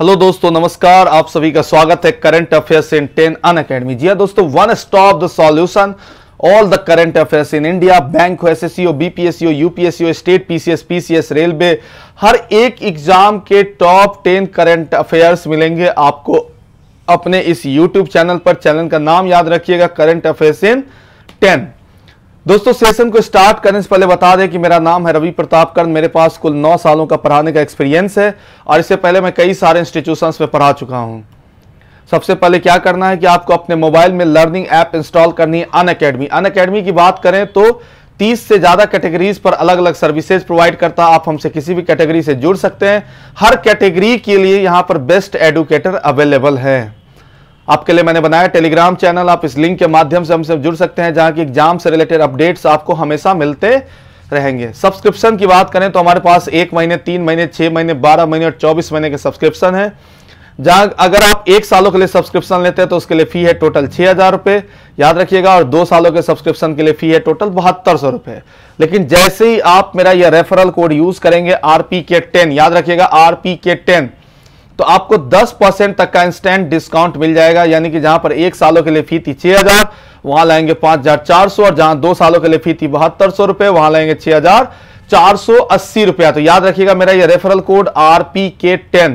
hello दोस्तों नमस्कार आप सभी का स्वागत है current affairs in ten Unacademy जी हाँ दोस्तों one stop the solution all the current affairs in India bank हो एसएससीओ बीपीएससीओ यूपीएससीओ स्टेट पीसीएस पीसीएस रेलवे हर एक एग्जाम के टॉप टेन करंट अफेयर्स मिलेंगे आपको अपने इस यूट्यूब चैनल पर चैनल का नाम याद रखिएगा करंट अफेयर्स इन टेन दोस्तों सेशन को स्टार्ट करने से पहले बता दें कि मेरा नाम है रवि प्रताप कर्ण मेरे पास कुल नौ सालों का पढ़ाने का एक्सपीरियंस है और इससे पहले मैं कई सारे इंस्टीट्यूशंस में पढ़ा चुका हूं सबसे पहले क्या करना है कि आपको अपने मोबाइल में लर्निंग ऐप इंस्टॉल करनी है अन अकेडमी अन अकेडमी की बात करें तो 30 से ज़्यादा कैटेगरीज पर अलग अलग सर्विसेज प्रोवाइड करता आप हमसे किसी भी कैटेगरी से जुड़ सकते हैं हर कैटेगरी के लिए यहाँ पर बेस्ट एडुकेटर अवेलेबल है आपके लिए मैंने बनाया टेलीग्राम चैनल आप इस लिंक के माध्यम से हमसे जुड़ सकते हैं जहां की एग्जाम से रिलेटेड अपडेट्स आपको हमेशा मिलते रहेंगे सब्सक्रिप्शन की बात करें तो हमारे पास एक महीने तीन महीने छह महीने बारह महीने और चौबीस महीने के सब्सक्रिप्शन है जहां अगर आप एक सालों के लिए सब्सक्रिप्शन लेते हैं तो उसके लिए फी है टोटल छह हज़ार रुपये याद रखिएगा और दो सालों के सब्सक्रिप्शन के लिए फी है टोटल बहत्तर सौ रुपए लेकिन जैसे ही आप मेरा यह रेफरल कोड यूज़ करेंगे आरपी के टेन याद रखिएगा आरपी के टेन तो आपको 10 परसेंट तक का इंस्टेंट डिस्काउंट मिल जाएगा यानी कि जहां पर एक सालों के लिए फी थी छह हजार वहां लाएंगे पांच हजार चार सौ और जहां दो सालों के लिए फी थी बहत्तर सौ रुपए वहां लाएंगे छह हजार चार सौ अस्सी रुपया तो याद रखिएगा मेरा ये referral code R P K ten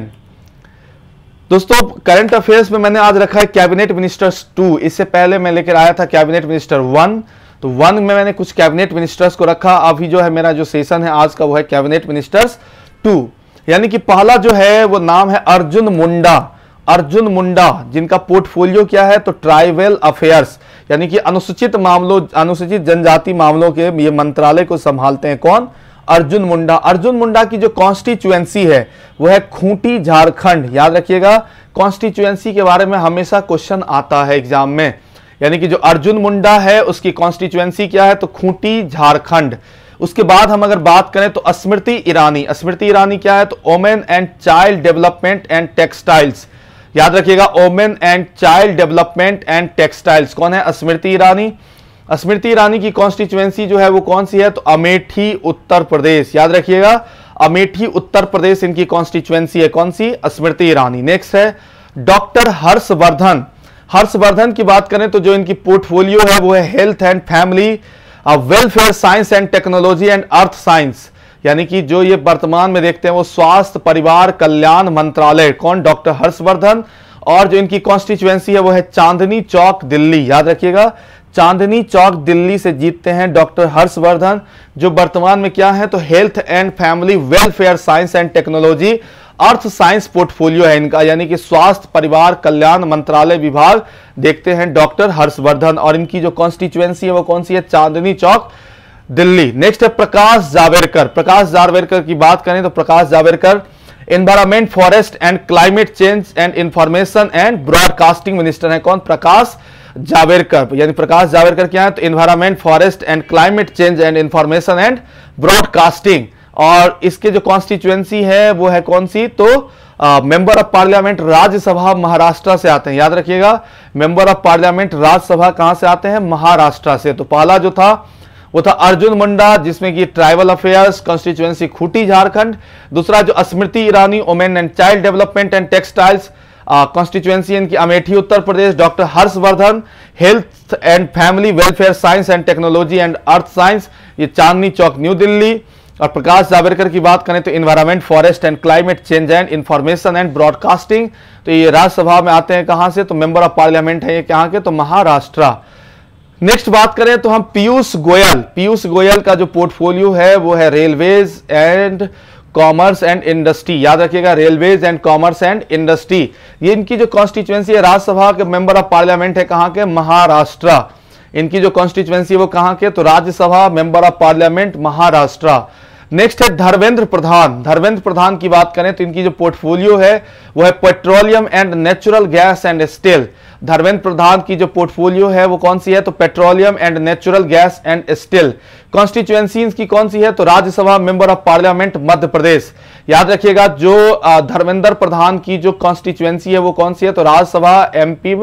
दोस्तों करंट अफेयर्स में मैंने आज रखा है कैबिनेट मिनिस्टर्स टू इससे पहले मैं लेकर आया था कैबिनेट मिनिस्टर वन तो वन में मैंने कुछ कैबिनेट मिनिस्टर्स को रखा अभी जो है मेरा जो सेशन है आज का वो है कैबिनेट मिनिस्टर्स टू यानी कि पहला जो है वो नाम है अर्जुन मुंडा अर्जुन मुंडा जिनका पोर्टफोलियो क्या है तो ट्राइबल अफेयर्स यानी कि अनुसूचित मामलों अनुसूचित जनजाति मामलों के ये मंत्रालय को संभालते हैं कौन अर्जुन मुंडा अर्जुन मुंडा की जो कॉन्स्टिट्युएंसी है वह है खूंटी झारखंड याद रखिएगा कॉन्स्टिट्युएंसी के बारे में हमेशा क्वेश्चन आता है एग्जाम में यानी कि जो अर्जुन मुंडा है उसकी कॉन्स्टिट्युएंसी क्या है तो खूंटी झारखंड उसके बाद हम अगर बात करें तो स्मृति ईरानी स्मृति ईरानी क्या है तो women and child development and textiles याद रखिएगा women and child development and textiles कौन है स्मृति ईरानी स्मृति ईरानी की कॉन्स्टिट्युएंसी जो है वो कौन सी है तो अमेठी उत्तर प्रदेश याद रखिएगा अमेठी उत्तर प्रदेश इनकी कॉन्स्टिट्युएंसी है कौन सी स्मृति ईरानी नेक्स्ट है डॉक्टर हर्षवर्धन हर्षवर्धन की बात करें तो जो इनकी पोर्टफोलियो है वो है हेल्थ एंड फैमिली अब welfare science and technology and earth science यानी कि जो ये वर्तमान में देखते हैं वो स्वास्थ्य परिवार कल्याण मंत्रालय कौन डॉक्टर हर्षवर्धन और जो इनकी कॉन्स्टिट्युएंसी है वो है चांदनी चौक दिल्ली याद रखिएगा चांदनी चौक दिल्ली से जीतते हैं डॉक्टर हर्षवर्धन जो वर्तमान में क्या है तो health and family welfare science and technology earth science portfolio है इनका यानी कि स्वास्थ्य परिवार कल्याण मंत्रालय विभाग देखते हैं डॉक्टर हर्षवर्धन और इनकी जो कॉन्स्टिट्युएंसी है वो कौन सी है चांदनी चौक दिल्ली नेक्स्ट है प्रकाश जावेडकर प्रकाश जावेडकर की बात करें तो Prakash Javadekar environment forest and climate change and information and broadcasting minister है कौन प्रकाश जावेरकर यानी प्रकाश जावेरकर क्या है तो environment forest and climate change and information and broadcasting और इसके जो कॉन्स्टिट्युएंसी है वो है कौन सी तो member of parliament Rajya Sabha Maharashtra से आते हैं याद रखिएगा मेंबर ऑफ पार्लियामेंट राज्यसभा कहां से आते हैं महाराष्ट्र से तो पहला जो था वो था अर्जुन मुंडा जिसमें कि tribal affairs constituency Khunti Jharkhand दूसरा जो Smriti Irani women and child development and textiles constituency इनकी Amethi Uttar Pradesh doctor Harshvardhan health and family welfare science and technology and earth science ये चांदनी चौक न्यू दिल्ली और प्रकाश जावड़ेकर की बात करें तो environment forest and climate change and information and broadcasting तो ये राज्यसभा में आते हैं कहां से तो मेंबर ऑफ पार्लियामेंट है ये कहाँ के तो महाराष्ट्र नेक्स्ट बात करें तो हम पीयूष गोयल पीयूष गोयल का जो पोर्टफोलियो है वो है railways and commerce and industry याद रखिएगा railways and commerce and industry ये इनकी जो कॉन्स्टिट्यूएंसी है राज्यसभा के मेंबर ऑफ पार्लियामेंट है कहां के महाराष्ट्र इनकी जो कॉन्स्टिट्यूएंसी है वो कहां के तो Rajya Sabha member of parliament Maharashtra next है धर्मेंद्र प्रधान धर्मेंद्र प्रधान की बात करें तो इनकी जो पोर्टफोलियो है वो है petroleum and natural gas and steel Dharmendra Pradhan की जो पोर्टफोलियो है वो कौन सी है तो petroleum and natural gas and steel constituency की कौन सी है तो Rajya Sabha member of parliament Madhya Pradesh याद रखिएगा जो धर्मेंद्र प्रधान की जो कॉन्स्टिट्युएंसी है वो कौन सी है तो Rajya Sabha MP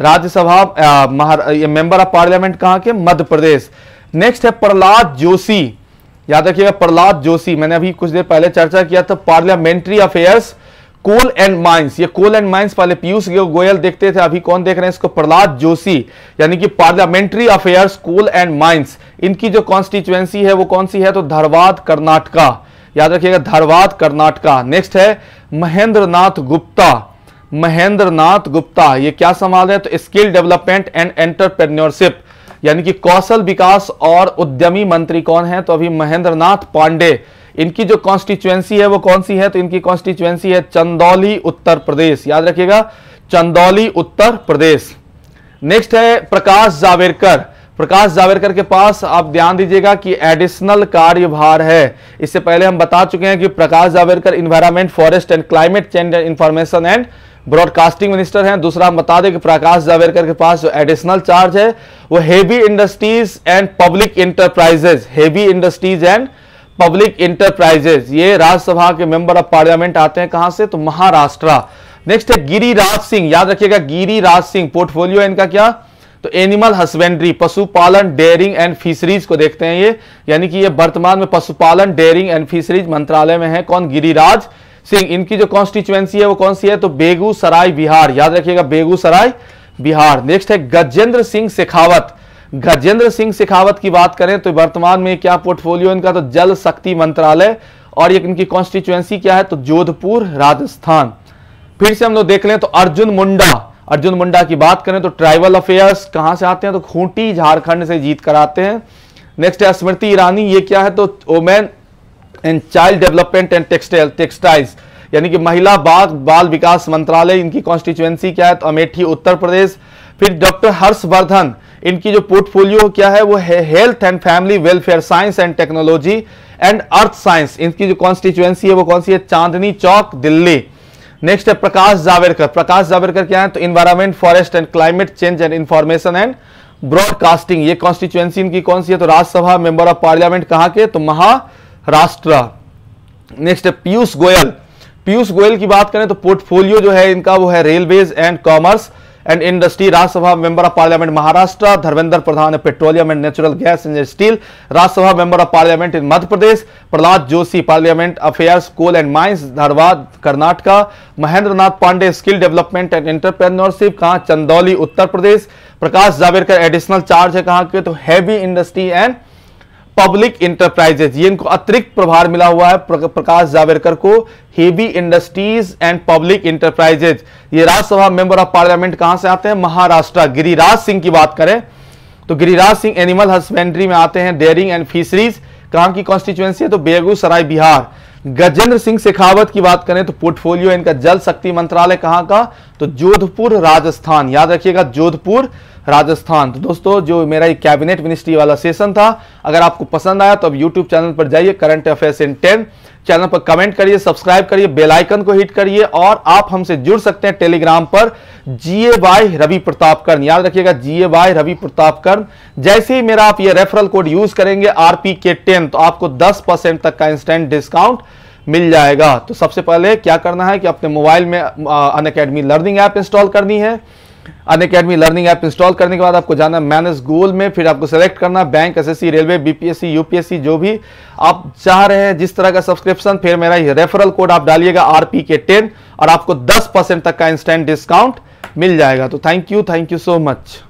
Rajya Sabha member of parliament कहा के मध्य प्रदेश नेक्स्ट है प्रहलाद जोशी याद रखिएगा प्रहलाद जोशी मैंने अभी कुछ देर पहले चर्चा किया था parliamentary affairs coal and mines ये कोल एंड माइंस पहले पीयूष गोयल देखते थे अभी कौन देख रहे हैं इसको प्रहलाद जोशी यानी कि parliamentary affairs coal and mines इनकी जो कॉन्स्टिट्युएंसी है वो कौन सी है तो धरवाद कर्नाटका याद रखिएगा धरवाद कर्नाटका नेक्स्ट है महेंद्र नाथ गुप्ता महेंद्र नाथ गुप्ता ये क्या संभाल रहे हैं तो स्किल डेवलपमेंट एंड एंटरप्रेन्योरशिप यानी कि कौशल विकास और उद्यमी मंत्री कौन है तो अभी महेंद्र नाथ पांडे इनकी जो कॉन्स्टिट्युएंसी है वो कौन सी है तो इनकी कॉन्स्टिट्युएंसी है चंदौली उत्तर प्रदेश याद रखिएगा चंदौली उत्तर प्रदेश नेक्स्ट है प्रकाश जावेड़कर प्रकाश जावेरकर के पास आप ध्यान दीजिएगा कि एडिशनल कार्यभार है इससे पहले हम बता चुके हैं कि Prakash Javadekar environment forest and climate change and information and broadcasting minister हैं दूसरा हम बता दें कि प्रकाश जावेरकर के पास जो एडिशनल चार्ज है वो heavy industries and public enterprises heavy industries and public enterprises ये राज्यसभा के मेंबर ऑफ पार्लियामेंट आते हैं कहां से तो महाराष्ट्र नेक्स्ट है गिरिराज सिंह याद रखिएगा गिरिराज सिंह पोर्टफोलियो इनका क्या तो एनिमल हस्बेंड्री पशुपालन डेयरिंग एंड फिशरीज को देखते हैं ये यानी कि ये वर्तमान में पशुपालन डेयरिंग एंड फिशरीज मंत्रालय में है कौन गिरिराज सिंह इनकी जो कॉन्स्टिट्युएंसी है वो कौन सी है तो बेगूसराय बिहार याद रखिएगा बेगूसराय बिहार नेक्स्ट है गजेंद्र सिंह शेखावत गजेंद्र सिंह शेखावत की बात करें तो वर्तमान में क्या पोर्टफोलियो इनका तो जल शक्ति मंत्रालय और ये इनकी कॉन्स्टिट्युएंसी क्या है तो जोधपुर राजस्थान फिर से हम लोग देख लें तो अर्जुन मुंडा अर्जुन मुंडा की बात करें तो ट्राइबल अफेयर्स कहां से आते हैं तो खूंटी झारखंड से जीत कर आते हैं नेक्स्ट है स्मृति ईरानी ये क्या है तो women and child development and textile textiles यानी कि महिला बाल बाल विकास मंत्रालय इनकी कॉन्स्टिट्युएंसी क्या है तो अमेठी उत्तर प्रदेश फिर डॉक्टर हर्षवर्धन इनकी जो पोर्टफोलियो क्या है वो है health and family welfare science and technology and earth science इनकी जो कॉन्स्टिट्यूएंसी है वो कौन सी है चांदनी चौक दिल्ली नेक्स्ट है प्रकाश जावेडकर प्रकाश जावेडकर क्या है तो environment forest and climate change and information and broadcasting ये कॉन्स्टिट्यूएंसी इनकी कौन सी है तो राज्यसभा मेंबर ऑफ पार्लियामेंट कहां के तो महाराष्ट्र नेक्स्ट है पीयूष गोयल पीयूष गोयल की बात करें तो पोर्टफोलियो जो है इनका वो है railways and commerce and industry Rajya Sabha member of parliament Maharashtra Dharmendra Pradhan petroleum and natural gas and steel Rajya Sabha member of parliament in Madhya Pradesh Prahlad Joshi parliament affairs coal and mines Dharwad Karnataka Nath Pandey skill development and entrepreneurship कहा चंदौली उत्तर प्रदेश प्रकाश जावेडकर एडिशनल चार्ज है कहां के तो heavy industry and public enterprises ये इनको अतिरिक्त प्रभार मिला हुआ है प्रकाश जावड़ेकर को heavy industries and public enterprises ये राज्यसभा मेंबर ऑफ पार्लियामेंट कहां से आते हैं महाराष्ट्र गिरिराज सिंह की बात करें तो गिरिराज सिंह एनिमल हस्बेंड्री में आते हैं डेयरिंग एंड फिशरीज कहां की कॉन्स्टिट्युएंसी है तो बेगूसराय बिहार गजेंद्र सिंह शेखावत की बात करें तो पोर्टफोलियो इनका जल शक्ति मंत्रालय कहां का तो जोधपुर राजस्थान याद रखिएगा जोधपुर राजस्थान तो दोस्तों जो मेरा ये कैबिनेट मिनिस्ट्री वाला सेशन था अगर आपको पसंद आया तो अब यूट्यूब चैनल पर जाइए current affairs in ten channel पर कमेंट करिए सब्सक्राइब करिए बेल आइकन को हिट करिए और आप हमसे जुड़ सकते हैं टेलीग्राम पर जीए बाय रवि प्रताप कर्ण याद रखिएगा जीए बाय रवि प्रताप कर्ण जैसे ही मेरा आप ये रेफरल कोड यूज करेंगे आरपी के टेन तो आपको दस परसेंट तक का इंस्टेंट डिस्काउंट मिल जाएगा तो सबसे पहले क्या करना है कि अपने मोबाइल में Unacademy learning app install करनी है Unacademy learning app install करने के बाद आपको जाना मैनेज गोल में फिर आपको सेलेक्ट करना bank SSC railway BPSC UPSC जो भी आप चाह रहे हैं जिस तरह का सब्सक्रिप्शन फिर मेरा रेफरल कोड आप डालिएगा आर पी के टेन और आपको दस परसेंट तक का इंस्टेंट डिस्काउंट मिल जाएगा तो thank you thank you so much